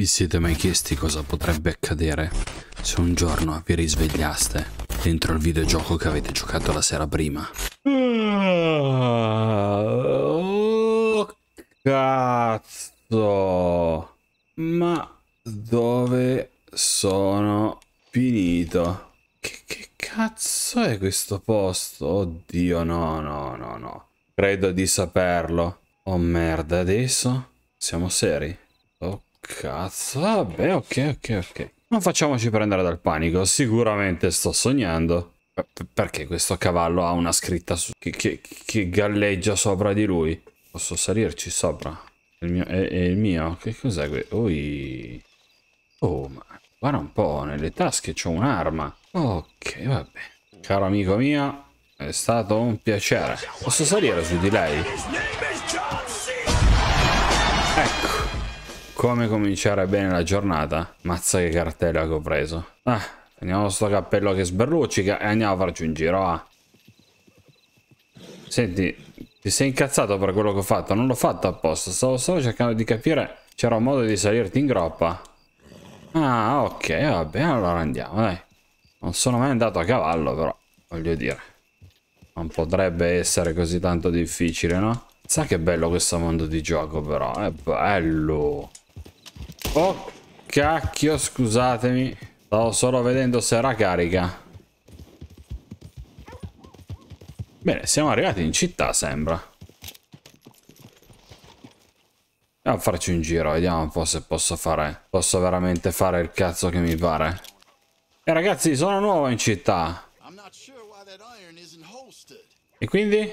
Vi siete mai chiesti cosa potrebbe accadere se un giorno vi risvegliaste dentro il videogioco che avete giocato la sera prima? Oh, cazzo! Ma dove sono finito? Che, che cazzo è questo posto? Oddio, no, no, no, no. Credo di saperlo. Oh merda, adesso? Siamo seri? cazzo? Vabbè, ok, ok, ok. Non facciamoci prendere dal panico, sicuramente sto sognando. Eh, perché questo cavallo ha una scritta che, che, che, galleggia sopra di lui? Posso salirci sopra? È il mio? È, è il mio? Che cos'è questo? Ui. Oh, ma guarda un po', nelle tasche c'ho un'arma. Ok, vabbè. Caro amico mio, è stato un piacere. Posso salire su di lei? Ecco. Come cominciare bene la giornata? Mazza che cartella che ho preso. Ah, prendiamo sto cappello che sberluccica e andiamo a farci un giro, ah. Senti, ti sei incazzato per quello che ho fatto? Non l'ho fatto apposta, stavo solo cercando di capire c'era un modo di salirti in groppa. Ah, ok, va bene, allora andiamo, dai. Non sono mai andato a cavallo, però, voglio dire. Non potrebbe essere così tanto difficile, no? Sa che bello questo mondo di gioco, però, è bello. Oh cacchio, scusatemi. Stavo solo vedendo se era carica. Bene, siamo arrivati in città, sembra. Andiamo a farci un giro, vediamo un po' se posso fare... Posso veramente fare il cazzo che mi pare. E eh, ragazzi, sono nuovo in città. E quindi?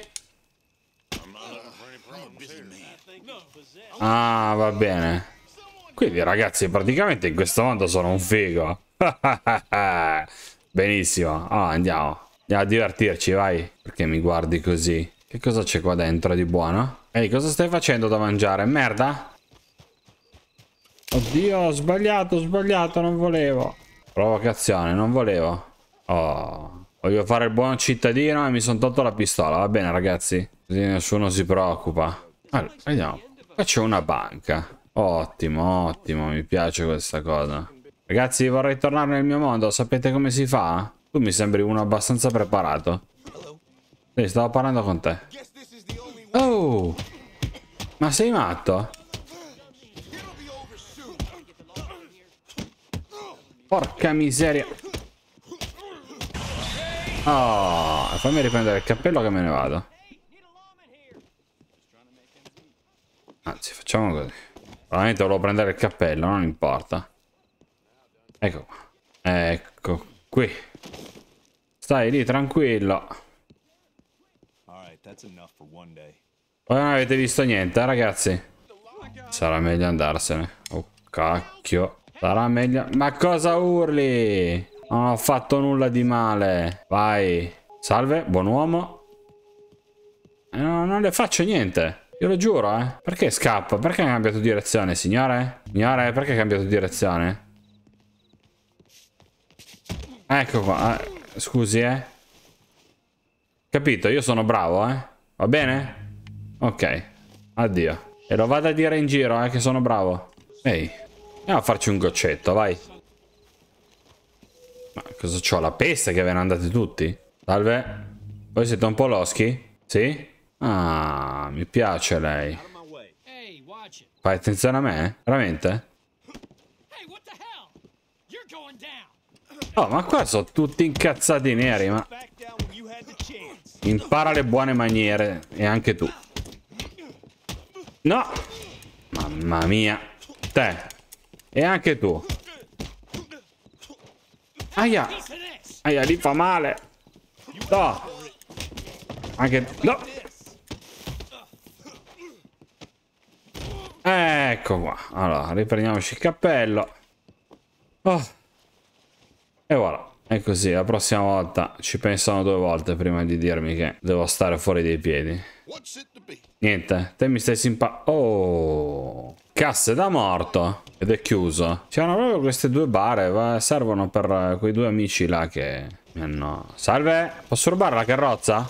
Ah, va bene. Quindi ragazzi praticamente in questo mondo sono un figo. Benissimo. Allora, ah, andiamo. Andiamo a divertirci, vai. Perché mi guardi così? Che cosa c'è qua dentro di buono? Ehi, cosa stai facendo da mangiare? Merda? Oddio, ho sbagliato, ho sbagliato, non volevo. Provocazione, non volevo. Oh, voglio fare il buon cittadino e mi sono tolto la pistola. Va bene, ragazzi. Così nessuno si preoccupa. Allora, andiamo Qua c'è una banca. Ottimo, ottimo, mi piace questa cosa. Ragazzi, vorrei tornare nel mio mondo, sapete come si fa? Tu mi sembri uno abbastanza preparato. Sì, stavo parlando con te. Oh! Ma sei matto? Porca miseria. Oh, fammi riprendere il cappello che me ne vado. Anzi, facciamo così. Probabilmente allora, dovrò prendere il cappello, non importa. Ecco qua. Ecco qui. Stai lì tranquillo. Voi non avete visto niente, eh, ragazzi? Sarà meglio andarsene. Oh, cacchio. Sarà meglio... Ma cosa urli? Non ho fatto nulla di male. Vai. Salve, buon uomo. Eh, no, non le faccio niente. Glielo giuro, eh. Perché scappa? Perché ha cambiato direzione, signore? Signore, perché ha cambiato direzione? Ecco qua. Eh. scusi, eh. Capito, io sono bravo, eh. Va bene? Ok. Addio. E lo vado a dire in giro, eh, che sono bravo. Ehi. Andiamo a farci un goccetto, vai. Ma cosa c'ho? La peste che ve ne andate tutti? Salve. Voi siete un po' loschi? Sì? Ah, mi piace lei. Fai attenzione a me? Veramente? Oh, ma qua sono tutti incazzati neri, ma... Impara le buone maniere, e anche tu. No! Mamma mia. Te. E anche tu. Aia. Aia, lì fa male. No. Anche... No. Ecco qua. Allora, riprendiamoci il cappello. Oh. E voilà. E così, la prossima volta ci pensano due volte prima di dirmi che devo stare fuori dei piedi. Niente, te mi stai simpa... Oh... Casse da morto. Ed è chiuso. C'erano proprio queste due bare, va? servono per quei due amici là che... Mi hanno... Salve! Posso rubare la carrozza?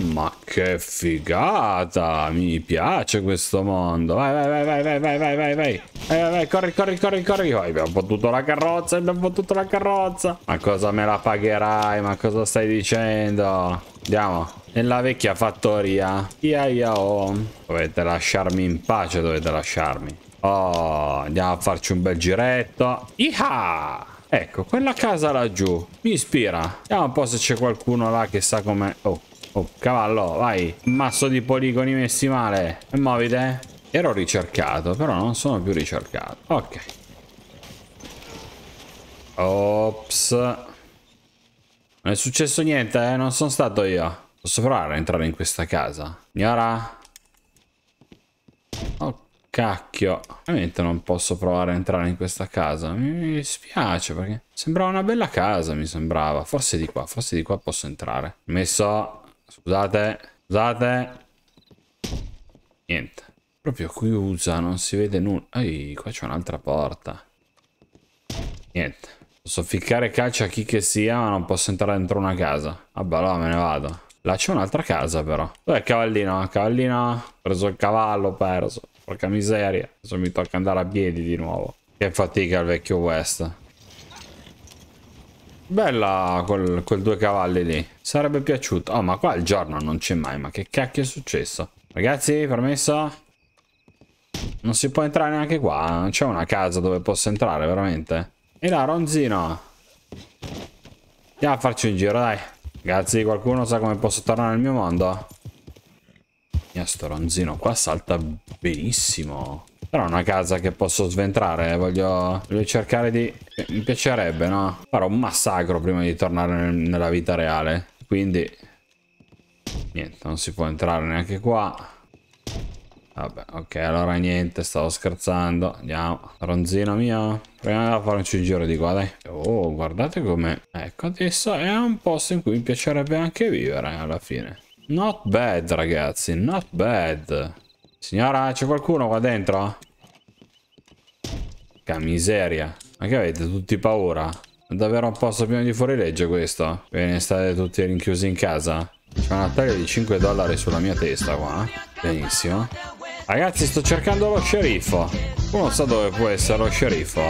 Ma che figata! Mi piace questo mondo. Vai, vai, vai, vai, vai, vai, vai, vai, vai, vai, corri, corri, corri, corri. Vai, abbiamo potuto la carrozza, abbiamo potuto la carrozza. Ma cosa me la pagherai? Ma cosa stai dicendo? Andiamo. Nella vecchia fattoria. Ia, ia, oh. Dovete lasciarmi in pace, dovete lasciarmi. Oh, andiamo a farci un bel giretto. Iha! Ecco, quella casa laggiù mi ispira. Vediamo un po' se c'è qualcuno là che sa come... Oh, Oh, cavallo, vai. Un masso di poligoni messi male. E muovite. Ero ricercato, però non sono più ricercato. Ok. Ops. Non è successo niente, eh? Non sono stato io. Posso provare a entrare in questa casa? Signora? Oh, cacchio. ovviamente non posso provare a entrare in questa casa. Mi dispiace perché sembrava una bella casa, mi sembrava. Forse di qua, forse di qua posso entrare. Messo Scusate, scusate. Niente. Proprio qui usa, non si vede nulla. Ehi, qua c'è un'altra porta. Niente. Posso ficcare calcio a chi che sia, ma non posso entrare dentro una casa. Vabbè, allora me ne vado. Là c'è un'altra casa, però. Dov'è il cavallino? Cavallino? Ho preso il cavallo, perso. Porca miseria. Adesso mi tocca andare a piedi di nuovo. Che fatica il vecchio West. Bella quel, quel, due cavalli lì. Sarebbe piaciuto. Oh, ma qua il giorno non c'è mai. Ma che cacchio è successo? Ragazzi, permesso? Non si può entrare neanche qua. Non eh? c'è una casa dove posso entrare, veramente. E là, Ronzino. Andiamo a farci un giro, dai. Ragazzi, qualcuno sa come posso tornare nel mio mondo? Mia, sto Ronzino qua salta benissimo. Però è una casa che posso sventrare, eh, voglio, voglio, cercare di... Mi piacerebbe, no? Farò un massacro prima di tornare nel, nella vita reale. Quindi... Niente, non si può entrare neanche qua. Vabbè, ok, allora niente, stavo scherzando. Andiamo. Ronzino mio. Proviamo a farci un giro di qua, dai. Oh, guardate com'è. Ecco, adesso è un posto in cui mi piacerebbe anche vivere, alla fine. Not bad, ragazzi, not bad. Signora, c'è qualcuno qua dentro? Che miseria. Ma che avete tutti paura? È davvero un posto pieno di fuorilegge questo? Bene, state tutti rinchiusi in casa? C'è una taglia di 5 dollari sulla mia testa qua. Benissimo. Ragazzi, sto cercando lo sceriffo. Uno sa dove può essere lo sceriffo?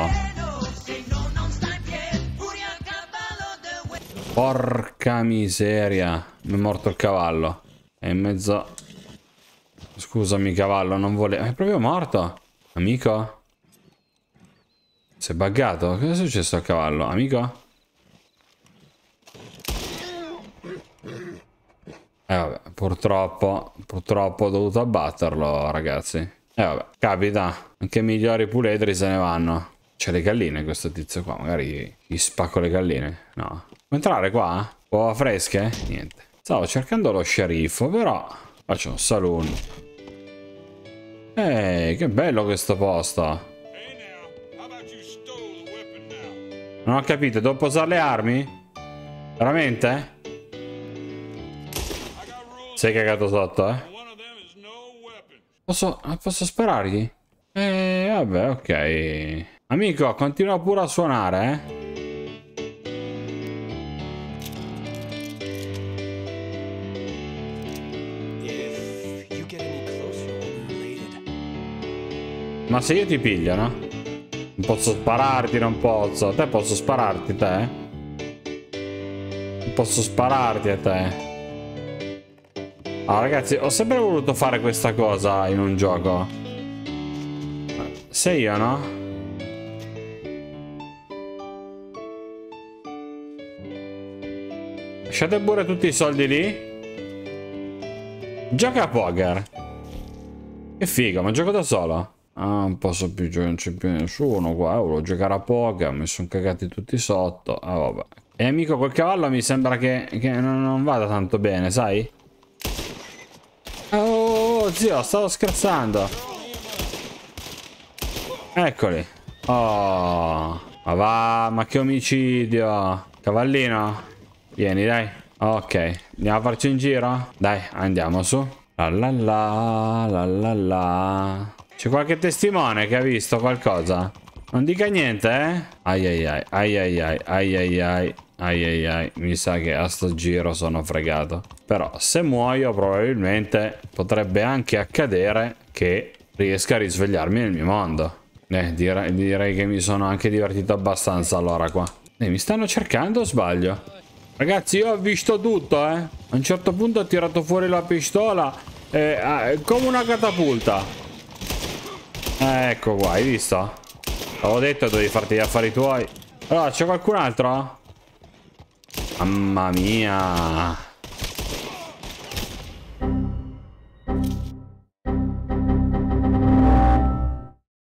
Porca miseria. Mi è morto il cavallo. È in mezzo Scusami cavallo, non volevo... È proprio morto? Amico? Si è buggato? Cosa è successo al cavallo? Amico? Eh vabbè, purtroppo, purtroppo ho dovuto abbatterlo ragazzi. Eh vabbè, capita. Anche i migliori puledri se ne vanno. C'è le galline questo tizio qua, magari gli spacco le galline. No. Può entrare qua? Uova fresche? Niente. Stavo cercando lo sceriffo, però... Faccio un saloon. Ehi, hey, che bello questo posto. Non ho capito, devo posare le armi? Veramente? Sei cagato sotto, eh? Posso, eh, posso sparargli? Eh, vabbè, ok. Amico, continua pure a suonare, eh? Ma se io ti piglio, no? Non posso spararti, non posso. A te posso spararti, te? Non posso spararti a te. Ah, ragazzi, ho sempre voluto fare questa cosa in un gioco. Se io, no? Lasciate pure tutti i soldi lì. Gioca a poker. Che figo, ma gioco da solo. Ah, non posso più giocare, cioè, non c'è più nessuno qua. Oh, volevo giocare a poca, mi sono cagati tutti sotto. Ah, vabbè. E eh, amico, col cavallo mi sembra che, che non, non, vada tanto bene, sai? Oh, oh, oh, zio, stavo scherzando. Eccoli. Oh, ma va, ma che omicidio. Cavallino, vieni, dai. Ok, andiamo a farci un giro? Dai, andiamo su. La la la, la la la. C'è qualche testimone che ha visto qualcosa? Non dica niente, eh? Ai ai ai, ai ai ai, ai ai ai, ai ai ai. Mi sa che a sto giro sono fregato. Però se muoio probabilmente potrebbe anche accadere che riesca a risvegliarmi nel mio mondo. Eh, dire, direi che mi sono anche divertito abbastanza allora qua. E eh, mi stanno cercando o sbaglio? Ragazzi, io ho visto tutto, eh. A un certo punto ho tirato fuori la pistola eh, come una catapulta. Eh, ecco qua, hai visto? L'avevo detto dovevi farti gli affari tuoi. Allora, c'è qualcun altro? Mamma mia.